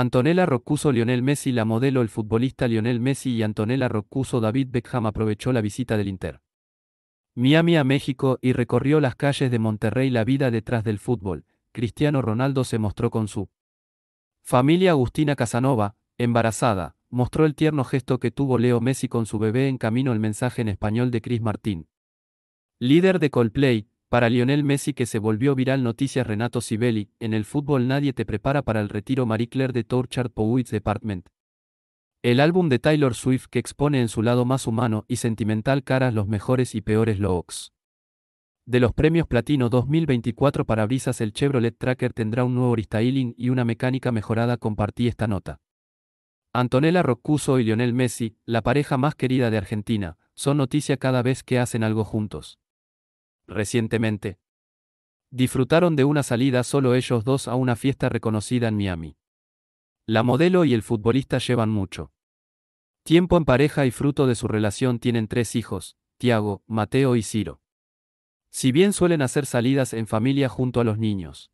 Antonella Roccuso Lionel Messi La modelo el futbolista Lionel Messi y Antonella Roccuso David Beckham aprovechó la visita del Inter. Miami a México y recorrió las calles de Monterrey la vida detrás del fútbol. Cristiano Ronaldo se mostró con su familia Agustina Casanova, embarazada, mostró el tierno gesto que tuvo Leo Messi con su bebé en camino el mensaje en español de Chris Martín. Líder de Coldplay, para Lionel Messi que se volvió viral noticias Renato Sibeli, en el fútbol nadie te prepara para el retiro Marie Claire de Torchard powitz Department. El álbum de Taylor Swift que expone en su lado más humano y sentimental caras los mejores y peores looks. De los premios Platino 2024 para brisas el Chevrolet Tracker tendrá un nuevo restyling y una mecánica mejorada compartí esta nota. Antonella Roccuso y Lionel Messi, la pareja más querida de Argentina, son noticia cada vez que hacen algo juntos recientemente. Disfrutaron de una salida solo ellos dos a una fiesta reconocida en Miami. La modelo y el futbolista llevan mucho. Tiempo en pareja y fruto de su relación tienen tres hijos, Tiago, Mateo y Ciro. Si bien suelen hacer salidas en familia junto a los niños.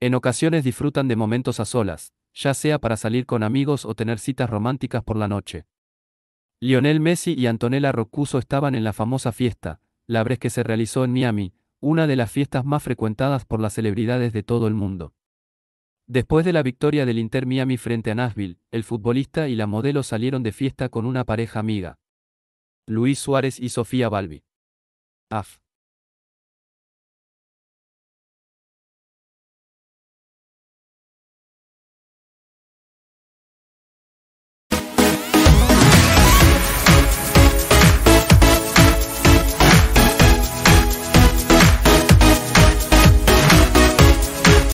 En ocasiones disfrutan de momentos a solas, ya sea para salir con amigos o tener citas románticas por la noche. Lionel Messi y Antonella Roccuso estaban en la famosa fiesta, la que se realizó en Miami, una de las fiestas más frecuentadas por las celebridades de todo el mundo. Después de la victoria del Inter Miami frente a Nashville, el futbolista y la modelo salieron de fiesta con una pareja amiga. Luis Suárez y Sofía Balbi. AF.